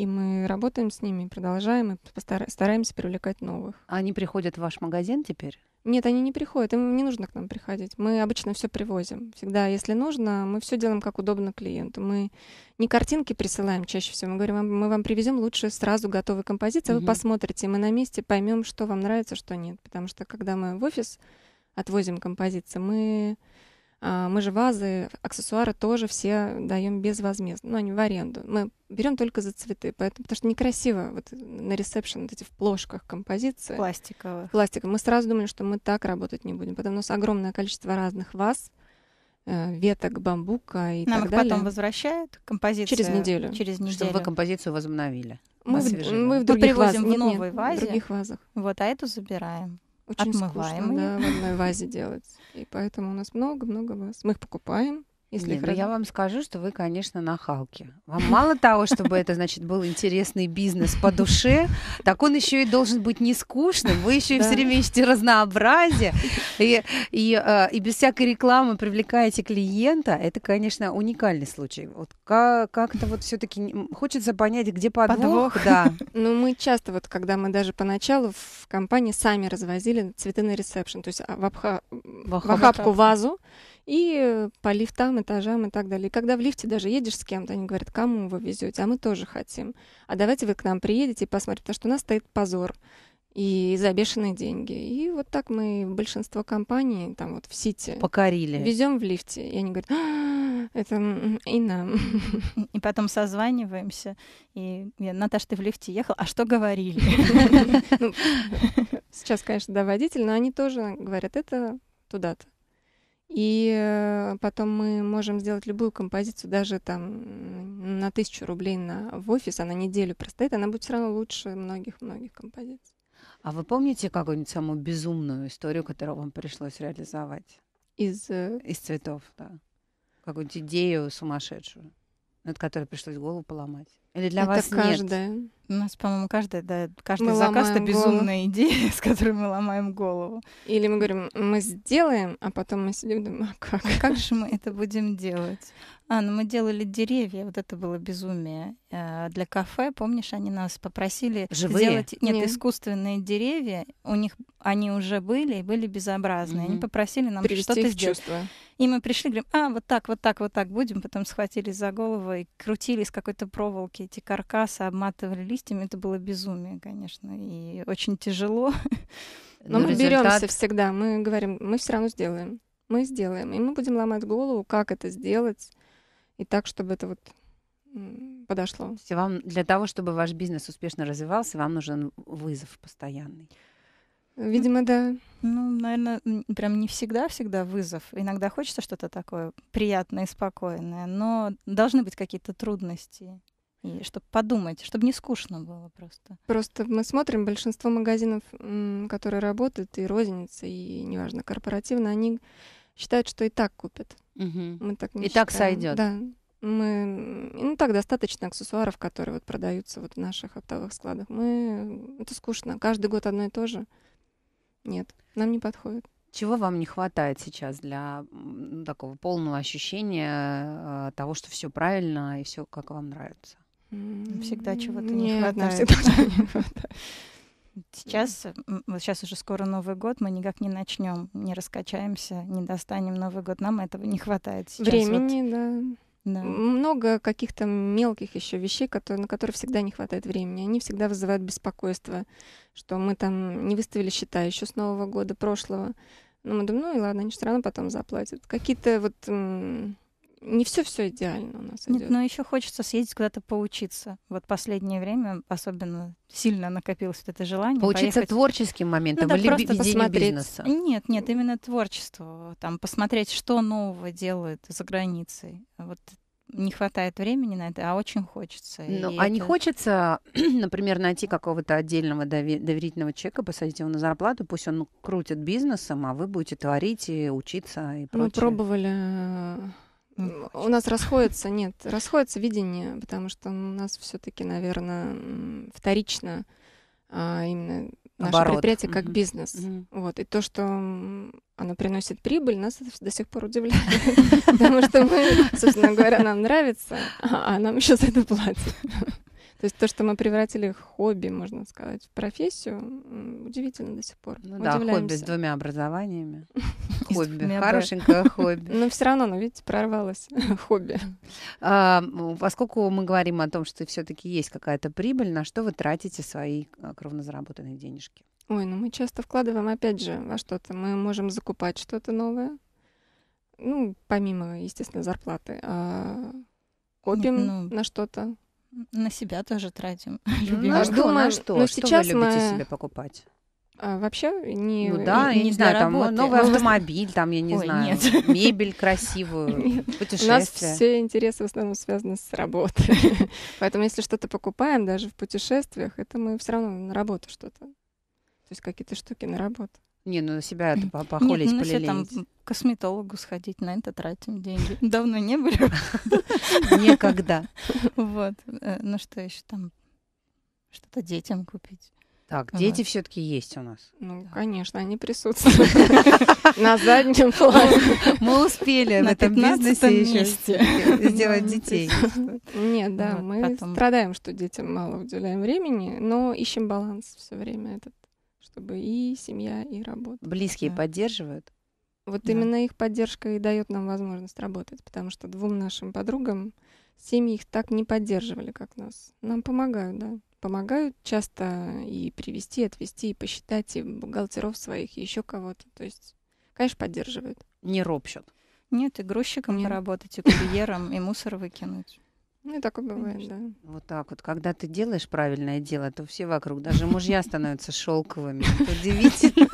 И мы работаем с ними, продолжаем и стараемся привлекать новых. А они приходят в ваш магазин теперь? Нет, они не приходят, им не нужно к нам приходить. Мы обычно все привозим. Всегда, если нужно, мы все делаем как удобно клиенту. Мы не картинки присылаем чаще всего. Мы говорим, мы вам привезем лучше сразу готовые композиции, угу. А вы посмотрите, мы на месте поймем, что вам нравится, что нет. Потому что когда мы в офис отвозим композиции, мы а, мы же вазы, аксессуары тоже все даем безвозмездно, но ну, не в аренду. Мы берем только за цветы, поэтому, потому что некрасиво вот на ресепшн вот эти в плошках композиции. пластиковые. Пластика. Мы сразу думали, что мы так работать не будем, потому у нас огромное количество разных ваз, э, веток бамбука и Нам так их далее. потом возвращают композицию? Через неделю. Через неделю. Чтобы вы композицию возобновили. Мы, в, мы в других мы привозим вазах. в новой нет, вазе. В других вазах. Вот, а эту забираем. Очень отмываемые. скучно, да, в одной вазе делать. И поэтому у нас много-много ваз. Мы их покупаем, если Нет, хран... Ну, я вам скажу, что вы, конечно, нахалки. Вам мало того, чтобы это, значит, был интересный бизнес по душе, так он еще и должен быть не скучным. Вы еще и все время ищете разнообразие а, и, без всякой рекламы привлекаете клиента. Это, конечно, уникальный случай. Вот как-то вот все-таки хочется понять, где подвох. Да. [laughs] Ну, мы часто вот, когда мы даже поначалу в компании сами развозили цветы на ресепшн, то есть а, в, обха... в охапку вазу и по лифтам, этажам и так далее. И когда в лифте даже едешь с кем-то, они говорят, кому вы везете, а мы тоже хотим. А давайте вы к нам приедете и посмотрите, потому что у нас стоит позор и за бешеные деньги. И вот так мы большинство компаний там вот в Сити покорили. Везем в лифте. И они говорят, «А, это и нам. И потом созваниваемся. И Наташа, ты в лифте ехал, а что говорили? Ну, сейчас, конечно, да, водитель, но они тоже говорят, это туда-то. И э, потом мы можем сделать любую композицию, даже там на тысячу рублей на, в офис, она неделю простоит, она будет все равно лучше многих-многих композиций. А вы помните какую-нибудь самую безумную историю, которую вам пришлось реализовать? Из, э, Из цветов, да. Какую-нибудь идею сумасшедшую, над которой пришлось голову поломать? Или для это вас каждая. нет? У нас, по-моему, каждая, да, каждый мы заказ — это безумная голову. идея, [laughs] с которой мы ломаем голову. Или мы говорим, мы сделаем, а потом мы сидим и думаем, а как? А как же мы это будем делать? А, ну мы делали деревья, вот это было безумие. Э, для кафе, помнишь, они нас попросили Живые? сделать... Нет, нет, искусственные деревья, у них они уже были и были безобразные. Угу. Они попросили нам что-то сделать. Чувство. И мы пришли, говорим, а, вот так, вот так, вот так будем, потом схватились за голову и крутились какой-то проволоки палатки, эти каркасы обматывали листьями, это было безумие, конечно, и очень тяжело. Но, [laughs] Но мы результат... беремся всегда, мы говорим, мы все равно сделаем, мы сделаем, и мы будем ломать голову, как это сделать, и так, чтобы это вот подошло. То вам для того, чтобы ваш бизнес успешно развивался, вам нужен вызов постоянный. Видимо, да. Ну, наверное, прям не всегда-всегда вызов. Иногда хочется что-то такое приятное и спокойное, но должны быть какие-то трудности и чтобы подумать, чтобы не скучно было просто. Просто мы смотрим, большинство магазинов, которые работают, и розницы, и неважно, корпоративно, они считают, что и так купят. Угу. Мы так не и считаем. так сойдет. Да. Мы, ну так достаточно аксессуаров, которые вот продаются вот в наших оптовых складах. Мы это скучно. Каждый год одно и то же. Нет, нам не подходит. Чего вам не хватает сейчас для такого полного ощущения э, того, что все правильно и все как вам нравится? Всегда чего-то не, не хватает. Всегда [laughs] не хватает. Сейчас, сейчас уже скоро Новый год, мы никак не начнем, не раскачаемся, не достанем Новый год. Нам этого не хватает сейчас. Времени, вот. да. Да. Много каких-то мелких еще вещей, которые, на которые всегда не хватает времени. Они всегда вызывают беспокойство, что мы там не выставили счета еще с Нового года прошлого. Но ну, мы думаем, ну и ладно, они все равно потом заплатят. Какие-то вот не все все идеально у нас Нет, идет. но еще хочется съездить куда-то поучиться. Вот последнее время особенно сильно накопилось вот это желание. Поучиться поехать... творческим моментом ну, да, или просто посмотреть. бизнеса? Нет, нет, именно творчество. Там посмотреть, что нового делают за границей. Вот не хватает времени на это, а очень хочется. Ну, а это... не хочется, [clears throat] например, найти какого-то отдельного доверительного человека, посадить его на зарплату, пусть он крутит бизнесом, а вы будете творить и учиться и прочее. Мы пробовали э, у нас расходится, нет, расходится видение, потому что у нас все-таки, наверное, вторично а, именно наше Оборот. предприятие как mm бизнес. mm Вот. И то, что оно приносит прибыль, нас до сих пор удивляет. [laughs] Потому что мы, собственно говоря, нам нравится, а, а нам еще за это платят. То есть то, что мы превратили хобби, можно сказать, в профессию, удивительно до сих пор. Ну Удивляемся. да, хобби с двумя образованиями. [laughs] Хобби, хорошенькое хобби. [laughs] Но ну, все равно, ну видите, прорвалось [laughs] хобби. А, поскольку мы говорим о том, что все-таки есть какая-то прибыль, на что вы тратите свои а, кровно заработанные денежки? Ой, ну мы часто вкладываем, опять же, во что-то. Мы можем закупать что-то новое. Ну, помимо, естественно, зарплаты. А копим ну, ну. на что-то. На себя тоже тратим. Любим. [laughs] Ну, а что, думаю, что? Ну, что сейчас вы любите мы... себе покупать? А, вообще не Ну э, да, не, не знаю, там работы. новый ну, автомобиль, там, я не Ой, знаю, нет. [laughs] мебель красивую, [laughs] нет. путешествия. У нас все интересы в основном связаны с работой. Поэтому если что-то покупаем, даже в путешествиях, это мы все равно на работу что-то. То есть какие-то штуки на работу. Не, ну на себя это похолить, Нет, ну, там косметологу сходить, на это тратим деньги. [laughs] Давно не были. [laughs] Никогда. [laughs] Вот. Э, ну что еще там? Что-то детям купить. Так, дети все-таки есть у нас. Ну, конечно, они присутствуют на заднем плане. Мы успели в этом бизнесе еще сделать детей. Нет, да, мы страдаем, что детям мало уделяем времени, но ищем баланс все время этот чтобы и семья, и работа. Близкие да. поддерживают? Вот да. именно их поддержка и дает нам возможность работать, потому что двум нашим подругам семьи их так не поддерживали, как нас. Нам помогают, да. Помогают часто и привести, отвести, и посчитать, и бухгалтеров своих, и еще кого-то. То есть, конечно, поддерживают. Не ропщут. Нет, и грузчиком Нет. поработать, и курьером, и мусор выкинуть. Ну, и бывает, Конечно. да. Вот так вот. Когда ты делаешь правильное дело, то все вокруг, даже мужья становятся шелковыми. Удивительно.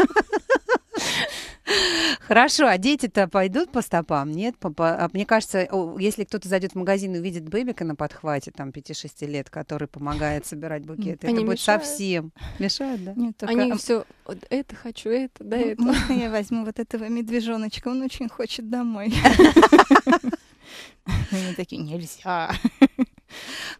Хорошо, а дети-то пойдут по стопам? Нет? По, а мне кажется, если кто-то зайдет в магазин и увидит бэбика на подхвате, там, 5-6 лет, который помогает собирать букеты, Они это будет мешают. совсем... Мешают, да? Нет, только... Они все, это хочу, это, да, это. Можно я возьму вот этого медвежоночка? Он очень хочет домой. [laughs] Они такие, нельзя.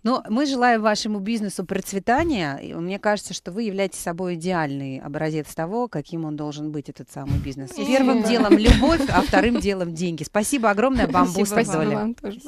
Но ну, мы желаем вашему бизнесу процветания. И мне кажется, что вы являетесь собой идеальный образец того, каким он должен быть, этот самый бизнес. Первым делом любовь, а вторым делом деньги. Спасибо огромное, бамбуз. Спасибо вам тоже.